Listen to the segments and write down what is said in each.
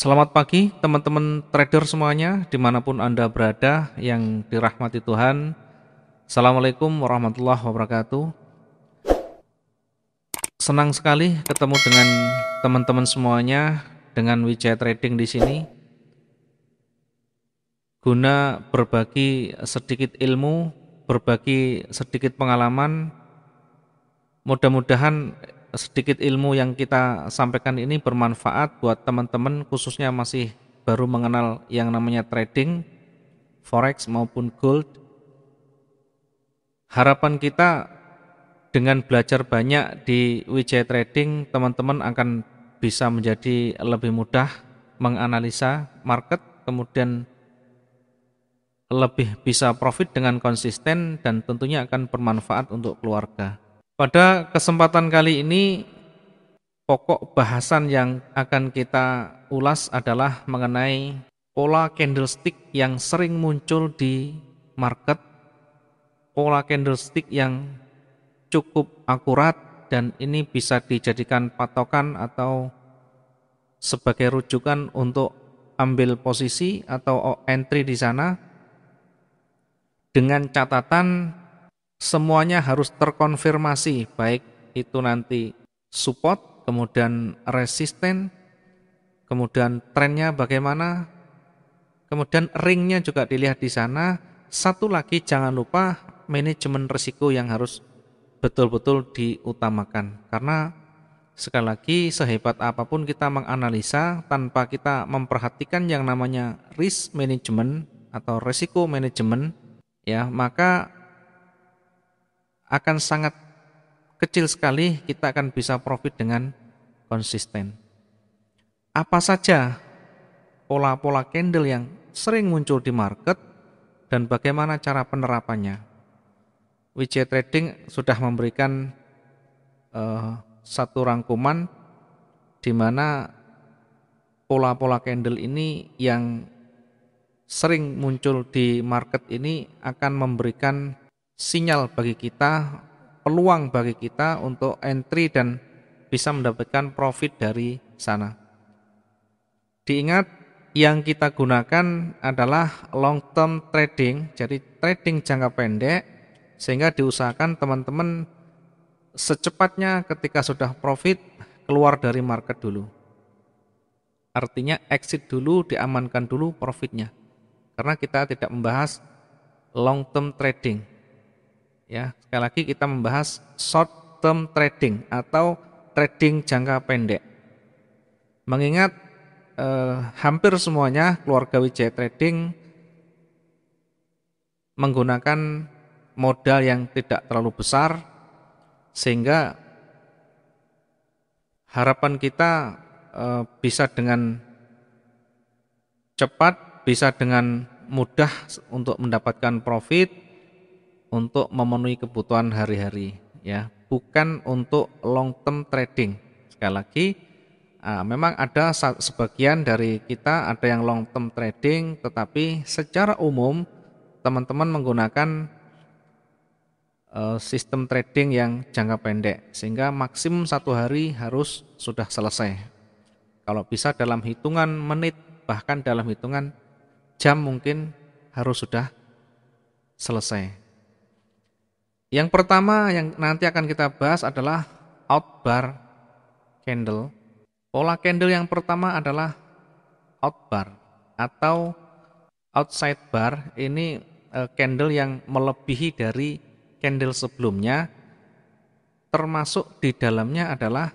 Selamat pagi teman-teman trader semuanya dimanapun Anda berada yang dirahmati Tuhan. Assalamualaikum warahmatullahi wabarakatuh. Senang sekali ketemu dengan teman-teman semuanya dengan Wijaya Trading di sini. Guna berbagi sedikit ilmu, berbagi sedikit pengalaman. Mudah-mudahan sedikit ilmu yang kita sampaikan ini bermanfaat buat teman-teman khususnya masih baru mengenal yang namanya trading, forex maupun gold. Harapan kita dengan belajar banyak di WJ Trading, teman-teman akan bisa menjadi lebih mudah menganalisa market, kemudian lebih bisa profit dengan konsisten dan tentunya akan bermanfaat untuk keluarga. Pada kesempatan kali ini, pokok bahasan yang akan kita ulas adalah mengenai pola candlestick yang sering muncul di market, pola candlestick yang cukup akurat dan ini bisa dijadikan patokan atau sebagai rujukan untuk ambil posisi atau entry di sana dengan catatan semuanya harus terkonfirmasi baik itu nanti support kemudian resisten kemudian trennya bagaimana kemudian ringnya juga dilihat di sana satu lagi jangan lupa manajemen risiko yang harus betul-betul diutamakan karena sekali lagi sehebat apapun kita menganalisa tanpa kita memperhatikan yang namanya risk management atau risiko manajemen ya maka akan sangat kecil sekali kita akan bisa profit dengan konsisten. Apa saja pola-pola candle yang sering muncul di market dan bagaimana cara penerapannya. WJ Trading sudah memberikan uh, satu rangkuman di mana pola-pola candle ini yang sering muncul di market ini akan memberikan sinyal bagi kita, peluang bagi kita untuk entry dan bisa mendapatkan profit dari sana. Diingat yang kita gunakan adalah long term trading, jadi trading jangka pendek sehingga diusahakan teman-teman secepatnya ketika sudah profit keluar dari market dulu. Artinya exit dulu, diamankan dulu profitnya. Karena kita tidak membahas long term trading. Ya, sekali lagi kita membahas short term trading atau trading jangka pendek. Mengingat eh, hampir semuanya keluarga Wijaya Trading menggunakan modal yang tidak terlalu besar sehingga harapan kita eh, bisa dengan cepat, bisa dengan mudah untuk mendapatkan profit untuk memenuhi kebutuhan hari-hari ya, bukan untuk long term trading. Sekali lagi Nah, memang ada sebagian dari kita ada yang long term trading, tetapi secara umum teman-teman menggunakan eh, sistem trading yang jangka pendek, sehingga maksimum satu hari harus sudah selesai. Kalau bisa dalam hitungan menit, bahkan dalam hitungan jam mungkin harus sudah selesai. Yang pertama yang nanti akan kita bahas adalah outbar candle. Pola candle yang pertama adalah outbar atau outside bar. Ini eh, candle yang melebihi dari candle sebelumnya termasuk di dalamnya adalah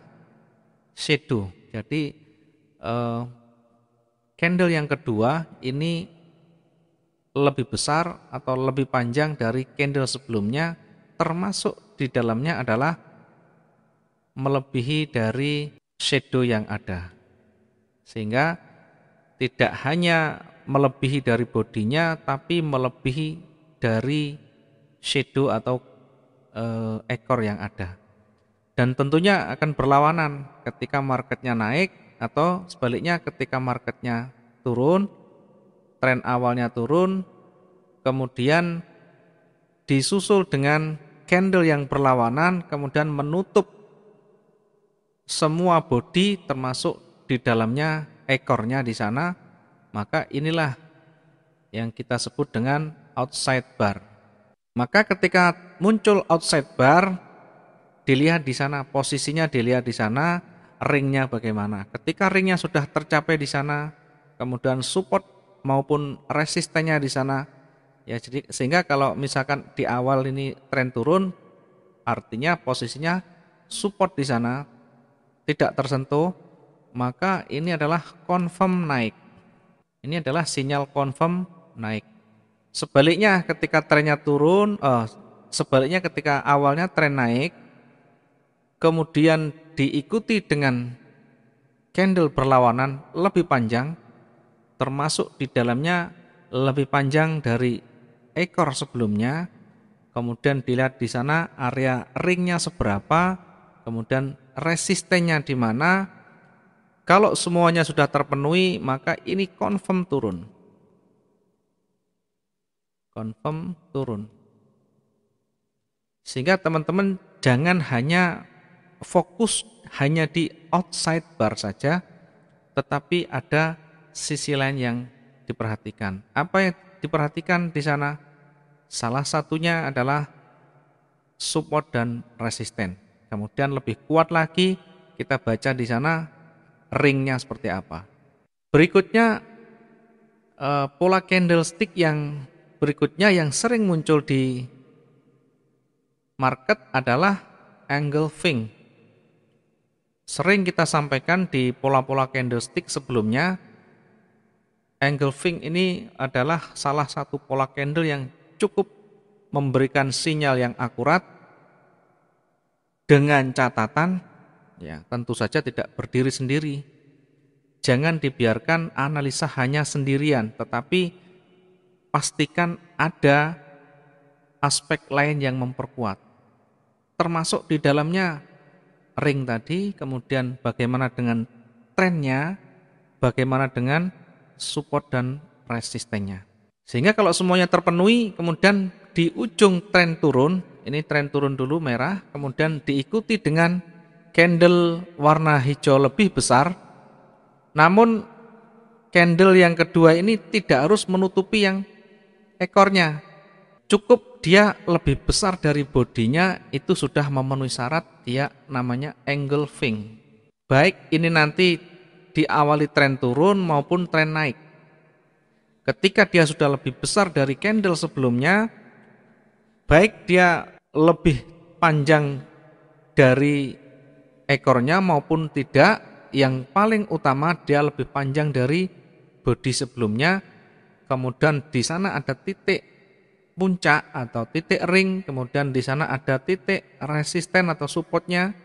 shadow. Jadi eh, candle yang kedua ini lebih besar atau lebih panjang dari candle sebelumnya termasuk di dalamnya adalah melebihi dari shadow yang ada. Sehingga tidak hanya melebihi dari bodinya, tapi melebihi dari shadow atau e, ekor yang ada. Dan tentunya akan berlawanan ketika marketnya naik atau sebaliknya ketika marketnya turun, tren awalnya turun, kemudian disusul dengan candle yang berlawanan kemudian menutup semua body termasuk di dalamnya ekornya di sana maka inilah yang kita sebut dengan outside bar maka ketika muncul outside bar dilihat di sana posisinya dilihat di sana ringnya bagaimana ketika ringnya sudah tercapai di sana kemudian support maupun resistennya di sana Ya jadi sehingga kalau misalkan di awal ini tren turun artinya posisinya support di sana tidak tersentuh maka ini adalah confirm naik. Ini adalah sinyal confirm naik. Sebaliknya ketika trennya turun eh, sebaliknya ketika awalnya tren naik kemudian diikuti dengan candle berlawanan lebih panjang termasuk di dalamnya lebih panjang dari ekor sebelumnya, kemudian dilihat di sana area ringnya seberapa, kemudian resistennya di mana. Kalau semuanya sudah terpenuhi, maka ini confirm turun. Confirm turun. Sehingga teman-teman jangan hanya fokus hanya di outside bar saja, tetapi ada sisi lain yang diperhatikan. Apa yang diperhatikan di sana? Salah satunya adalah support dan resisten. Kemudian lebih kuat lagi kita baca di sana ringnya seperti apa. Berikutnya eh, pola candlestick yang berikutnya yang sering muncul di market adalah angle fing. Sering kita sampaikan di pola-pola candlestick sebelumnya, angle fing ini adalah salah satu pola candle yang cukup memberikan sinyal yang akurat dengan catatan ya tentu saja tidak berdiri sendiri. Jangan dibiarkan analisa hanya sendirian, tetapi pastikan ada aspek lain yang memperkuat. Termasuk di dalamnya ring tadi, kemudian bagaimana dengan trennya, bagaimana dengan support dan resistennya. Sehingga kalau semuanya terpenuhi, kemudian di ujung tren turun, ini tren turun dulu merah, kemudian diikuti dengan candle warna hijau lebih besar. Namun candle yang kedua ini tidak harus menutupi yang ekornya. Cukup dia lebih besar dari bodinya itu sudah memenuhi syarat dia namanya engulfing Baik ini nanti diawali tren turun maupun tren naik ketika dia sudah lebih besar dari candle sebelumnya, baik dia lebih panjang dari ekornya maupun tidak, yang paling utama dia lebih panjang dari body sebelumnya. Kemudian di sana ada titik puncak atau titik ring, kemudian di sana ada titik resisten atau supportnya.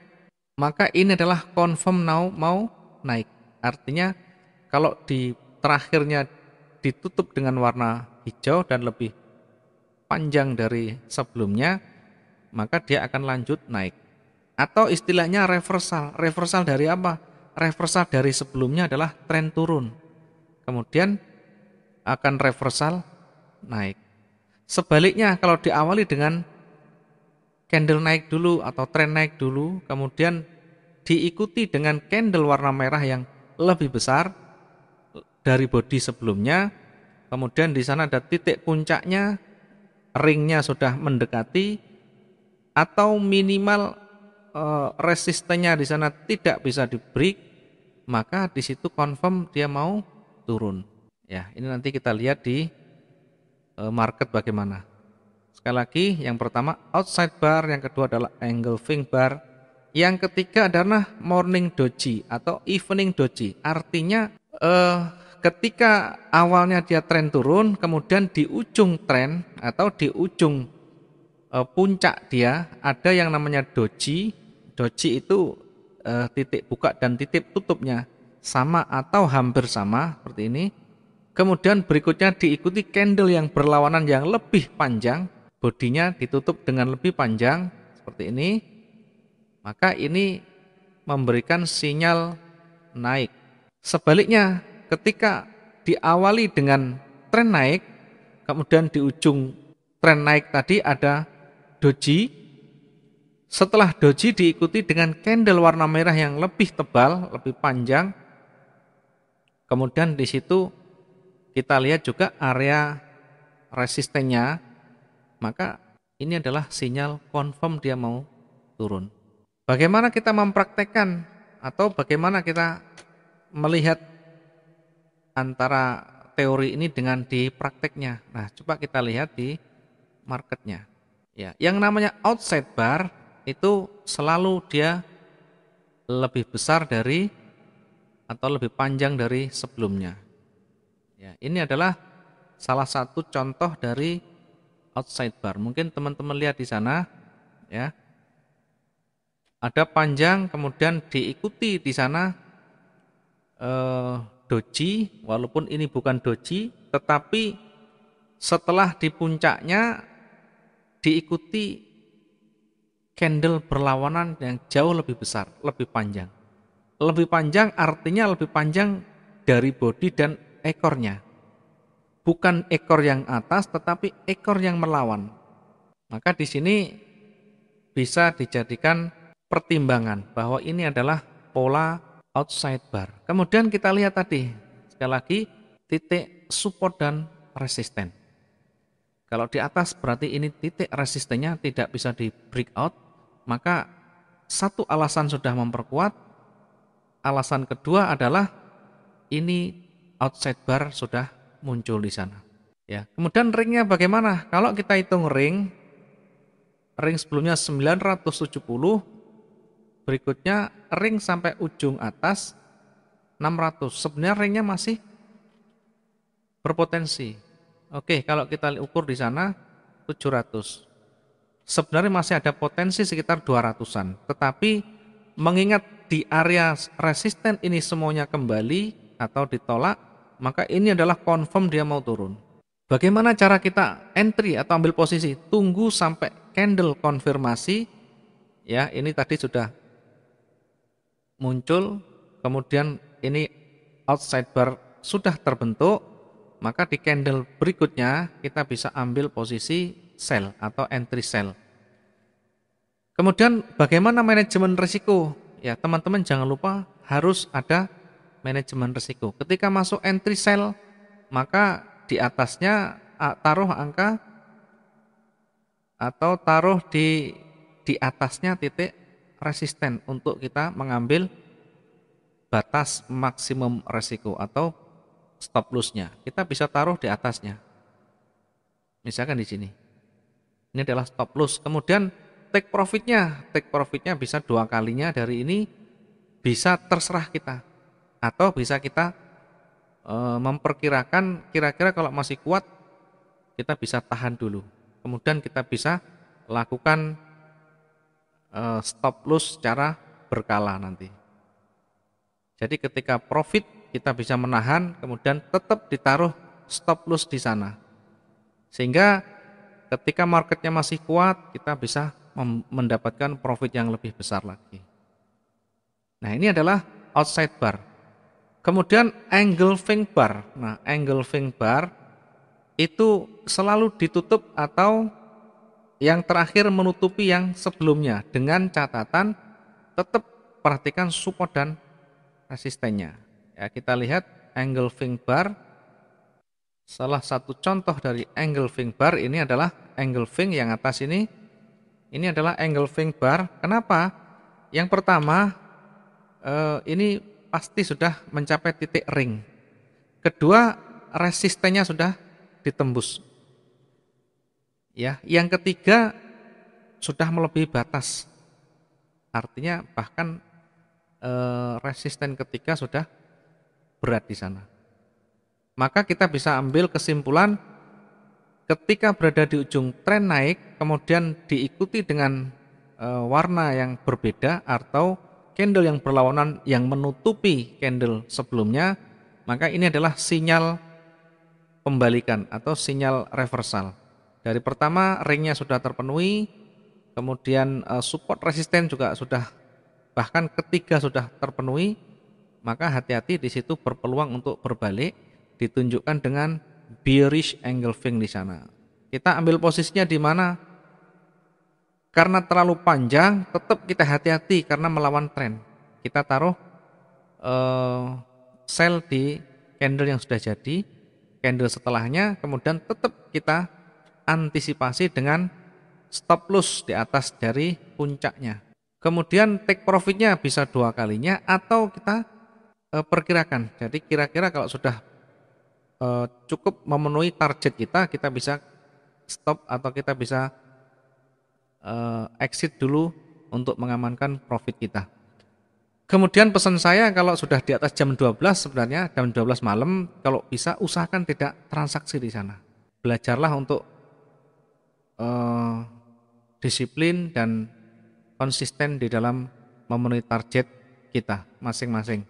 Maka ini adalah confirm now mau naik. Artinya kalau di terakhirnya ditutup dengan warna hijau dan lebih panjang dari sebelumnya, maka dia akan lanjut naik. Atau istilahnya reversal. Reversal dari apa? Reversal dari sebelumnya adalah tren turun. Kemudian akan reversal naik. Sebaliknya kalau diawali dengan candle naik dulu atau tren naik dulu, kemudian diikuti dengan candle warna merah yang lebih besar, dari bodi sebelumnya. Kemudian di sana ada titik puncaknya, ringnya sudah mendekati atau minimal e, resistennya di sana tidak bisa di break, maka di situ confirm dia mau turun. Ya, ini nanti kita lihat di e, market bagaimana. Sekali lagi, yang pertama outside bar, yang kedua adalah engulfing bar, yang ketiga adalah morning doji atau evening doji. Artinya eh ketika awalnya dia tren turun, kemudian di ujung tren atau di ujung e, puncak dia ada yang namanya doji. Doji itu e, titik buka dan titik tutupnya sama atau hampir sama seperti ini. Kemudian berikutnya diikuti candle yang berlawanan yang lebih panjang, bodinya ditutup dengan lebih panjang seperti ini. Maka ini memberikan sinyal naik. Sebaliknya ketika diawali dengan tren naik, kemudian di ujung tren naik tadi ada doji. Setelah doji diikuti dengan candle warna merah yang lebih tebal, lebih panjang. Kemudian di situ kita lihat juga area resistennya. Maka ini adalah sinyal confirm dia mau turun. Bagaimana kita mempraktekkan atau bagaimana kita melihat antara teori ini dengan di prakteknya. Nah, coba kita lihat di marketnya. Ya, yang namanya outside bar itu selalu dia lebih besar dari atau lebih panjang dari sebelumnya. Ya, ini adalah salah satu contoh dari outside bar. Mungkin teman-teman lihat di sana, ya. Ada panjang kemudian diikuti di sana eh, doji, walaupun ini bukan doji, tetapi setelah di puncaknya diikuti candle berlawanan yang jauh lebih besar, lebih panjang. Lebih panjang artinya lebih panjang dari bodi dan ekornya. Bukan ekor yang atas tetapi ekor yang melawan. Maka di sini bisa dijadikan pertimbangan bahwa ini adalah pola outside bar. Kemudian kita lihat tadi, sekali lagi, titik support dan resisten. Kalau di atas berarti ini titik resistennya tidak bisa di break out, maka satu alasan sudah memperkuat, alasan kedua adalah ini outside bar sudah muncul di sana. Ya, kemudian ringnya bagaimana? Kalau kita hitung ring, ring sebelumnya 970, Berikutnya ring sampai ujung atas 600. Sebenarnya ringnya masih berpotensi. Oke, kalau kita ukur di sana 700. Sebenarnya masih ada potensi sekitar 200-an. Tetapi mengingat di area resisten ini semuanya kembali atau ditolak, maka ini adalah confirm dia mau turun. Bagaimana cara kita entry atau ambil posisi? Tunggu sampai candle konfirmasi. Ya, ini tadi sudah muncul, kemudian ini outside bar sudah terbentuk, maka di candle berikutnya kita bisa ambil posisi sell atau entry sell. Kemudian bagaimana manajemen risiko? Ya, teman-teman jangan lupa harus ada manajemen risiko. Ketika masuk entry sell, maka di atasnya taruh angka atau taruh di di atasnya titik resisten untuk kita mengambil batas maksimum resiko atau stop loss-nya. Kita bisa taruh di atasnya. Misalkan di sini. Ini adalah stop loss. Kemudian take profit-nya. Take profit-nya bisa dua kalinya dari ini bisa terserah kita. Atau bisa kita e, memperkirakan kira-kira kalau masih kuat kita bisa tahan dulu. Kemudian kita bisa lakukan Eh, stop loss secara berkala nanti. Jadi ketika profit kita bisa menahan kemudian tetap ditaruh stop loss di sana. Sehingga ketika marketnya masih kuat kita bisa mendapatkan profit yang lebih besar lagi. Nah ini adalah outside bar. Kemudian angle fing bar. Nah angle fing bar itu selalu ditutup atau yang terakhir menutupi yang sebelumnya dengan catatan tetap perhatikan support dan resistennya. Ya, kita lihat angle fing bar. Salah satu contoh dari angle fing bar ini adalah angle fing yang atas ini. Ini adalah angle fing bar. Kenapa? Yang pertama, eh, ini pasti sudah mencapai titik ring. Kedua, resistennya sudah ditembus. Ya, yang ketiga sudah melebihi batas. Artinya bahkan e, resisten ketiga sudah berat di sana. Maka kita bisa ambil kesimpulan ketika berada di ujung tren naik kemudian diikuti dengan e, warna yang berbeda atau candle yang berlawanan yang menutupi candle sebelumnya, maka ini adalah sinyal pembalikan atau sinyal reversal. Dari pertama ringnya sudah terpenuhi, kemudian eh, support resisten juga sudah bahkan ketiga sudah terpenuhi, maka hati-hati di situ berpeluang untuk berbalik ditunjukkan dengan bearish engulfing di sana. Kita ambil posisinya di mana? Karena terlalu panjang, tetap kita hati-hati karena melawan tren. Kita taruh uh, eh, sell di candle yang sudah jadi, candle setelahnya, kemudian tetap kita antisipasi dengan stop loss di atas dari puncaknya. Kemudian take profitnya bisa dua kalinya atau kita e, perkirakan. Jadi kira-kira kalau sudah e, cukup memenuhi target kita, kita bisa stop atau kita bisa e, exit dulu untuk mengamankan profit kita. Kemudian pesan saya kalau sudah di atas jam 12 sebenarnya jam 12 malam kalau bisa usahakan tidak transaksi di sana. Belajarlah untuk eh, disiplin dan konsisten di dalam memenuhi target kita masing-masing.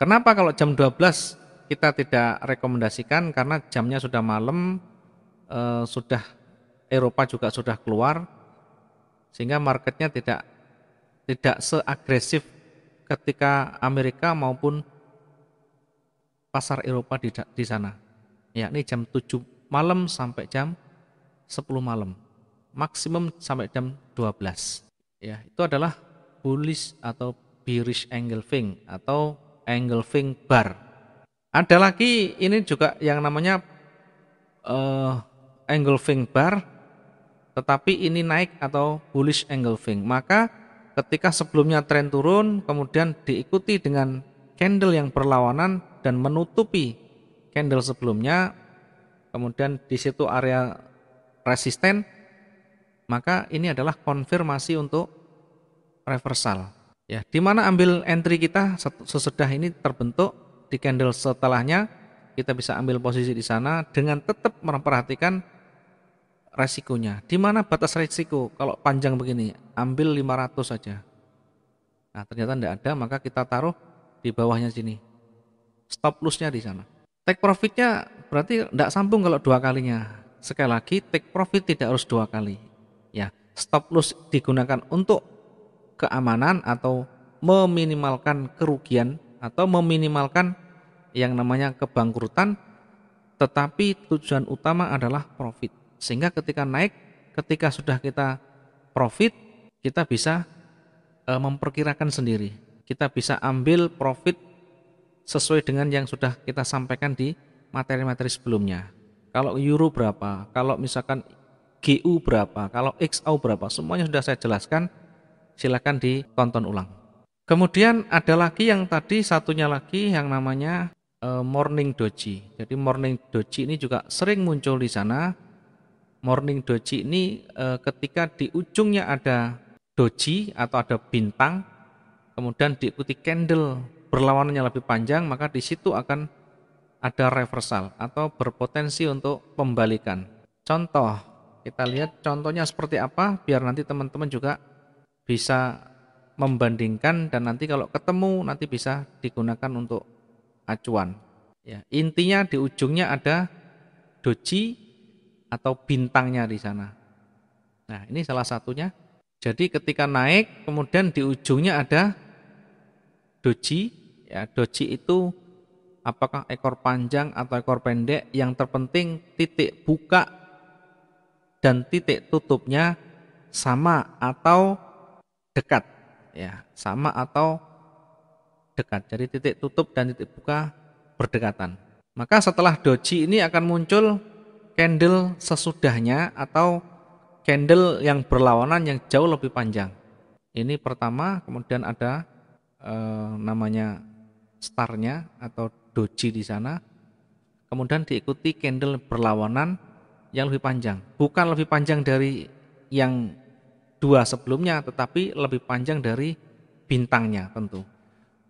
Kenapa kalau jam 12 kita tidak rekomendasikan karena jamnya sudah malam, eh, sudah Eropa juga sudah keluar, sehingga marketnya tidak tidak seagresif ketika Amerika maupun pasar Eropa di, di sana. Yakni jam 7 malam sampai jam 10 malam maksimum sampai jam 12. Ya, itu adalah bullish atau bearish angle fing atau angle fing bar. Ada lagi ini juga yang namanya uh, angle fing bar tetapi ini naik atau bullish angle fing. Maka ketika sebelumnya tren turun kemudian diikuti dengan candle yang berlawanan dan menutupi candle sebelumnya kemudian di situ area resisten maka ini adalah konfirmasi untuk reversal. Ya, di mana ambil entry kita sesudah ini terbentuk di candle setelahnya kita bisa ambil posisi di sana dengan tetap memperhatikan resikonya. Di mana batas resiko? Kalau panjang begini, ambil 500 saja. Nah, ternyata tidak ada, maka kita taruh di bawahnya sini. Stop lossnya di sana. Take profitnya berarti tidak sambung kalau dua kalinya. Sekali lagi, take profit tidak harus dua kali Ya, stop loss digunakan untuk keamanan atau meminimalkan kerugian atau meminimalkan yang namanya kebangkrutan tetapi tujuan utama adalah profit. Sehingga ketika naik, ketika sudah kita profit, kita bisa e, memperkirakan sendiri. Kita bisa ambil profit sesuai dengan yang sudah kita sampaikan di materi-materi sebelumnya. Kalau euro berapa, kalau misalkan GU berapa, kalau XAU berapa, semuanya sudah saya jelaskan. Silakan ditonton ulang. Kemudian ada lagi yang tadi satunya lagi yang namanya uh, Morning Doji. Jadi Morning Doji ini juga sering muncul di sana. Morning Doji ini uh, ketika di ujungnya ada doji atau ada bintang, kemudian diikuti candle berlawanannya lebih panjang, maka di situ akan ada reversal atau berpotensi untuk pembalikan. Contoh kita lihat contohnya seperti apa biar nanti teman-teman juga bisa membandingkan dan nanti kalau ketemu nanti bisa digunakan untuk acuan. Ya, intinya di ujungnya ada doji atau bintangnya di sana. Nah, ini salah satunya. Jadi ketika naik kemudian di ujungnya ada doji, ya doji itu apakah ekor panjang atau ekor pendek, yang terpenting titik buka dan titik tutupnya sama atau dekat ya sama atau dekat jadi titik tutup dan titik buka berdekatan maka setelah doji ini akan muncul candle sesudahnya atau candle yang berlawanan yang jauh lebih panjang ini pertama kemudian ada eh, namanya starnya atau doji di sana kemudian diikuti candle berlawanan yang lebih panjang. Bukan lebih panjang dari yang dua sebelumnya, tetapi lebih panjang dari bintangnya tentu.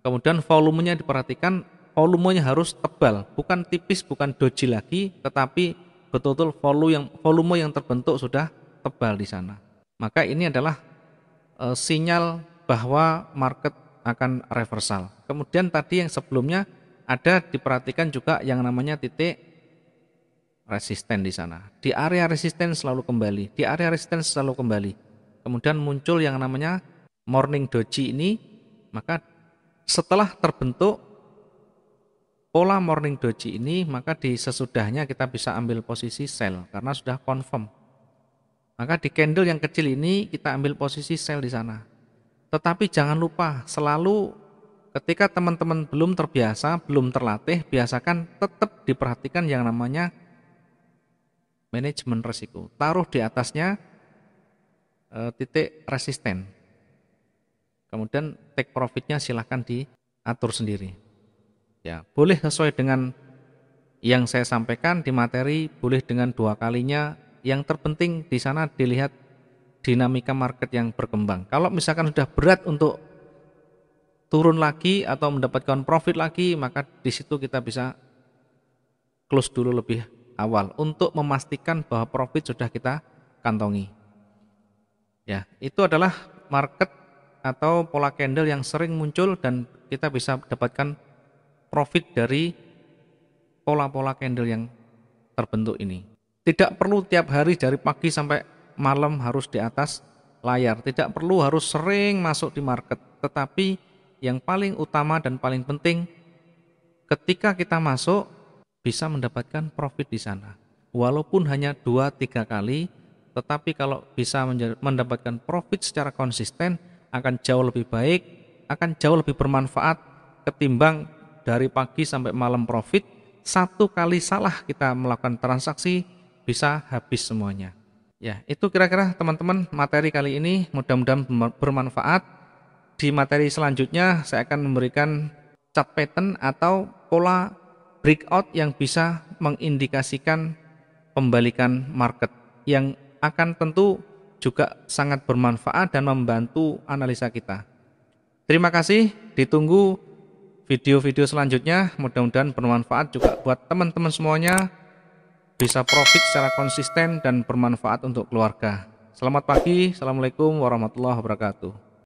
Kemudian volumenya diperhatikan, volumenya harus tebal, bukan tipis, bukan doji lagi, tetapi betul-betul volume yang, volume yang terbentuk sudah tebal di sana. Maka ini adalah e, sinyal bahwa market akan reversal. Kemudian tadi yang sebelumnya ada diperhatikan juga yang namanya titik resisten di sana. Di area resisten selalu kembali, di area resisten selalu kembali. Kemudian muncul yang namanya morning doji ini, maka setelah terbentuk pola morning doji ini, maka di sesudahnya kita bisa ambil posisi sell karena sudah confirm. Maka di candle yang kecil ini kita ambil posisi sell di sana. Tetapi jangan lupa selalu ketika teman-teman belum terbiasa, belum terlatih, biasakan tetap diperhatikan yang namanya manajemen resiko. Taruh di atasnya e, titik resisten. Kemudian take profitnya silahkan diatur sendiri. Ya, boleh sesuai dengan yang saya sampaikan di materi, boleh dengan dua kalinya. Yang terpenting di sana dilihat dinamika market yang berkembang. Kalau misalkan sudah berat untuk turun lagi atau mendapatkan profit lagi, maka di situ kita bisa close dulu lebih awal untuk memastikan bahwa profit sudah kita kantongi. Ya, itu adalah market atau pola candle yang sering muncul dan kita bisa dapatkan profit dari pola-pola candle yang terbentuk ini. Tidak perlu tiap hari dari pagi sampai malam harus di atas layar, tidak perlu harus sering masuk di market, tetapi yang paling utama dan paling penting ketika kita masuk bisa mendapatkan profit di sana. Walaupun hanya 2-3 kali, tetapi kalau bisa mendapatkan profit secara konsisten akan jauh lebih baik, akan jauh lebih bermanfaat ketimbang dari pagi sampai malam profit. Satu kali salah kita melakukan transaksi bisa habis semuanya. Ya, itu kira-kira teman-teman materi kali ini mudah-mudahan bermanfaat. Di materi selanjutnya saya akan memberikan chart pattern atau pola breakout yang bisa mengindikasikan pembalikan market yang akan tentu juga sangat bermanfaat dan membantu analisa kita. Terima kasih, ditunggu video-video selanjutnya. Mudah-mudahan bermanfaat juga buat teman-teman semuanya bisa profit secara konsisten dan bermanfaat untuk keluarga. Selamat pagi, Assalamualaikum warahmatullahi wabarakatuh.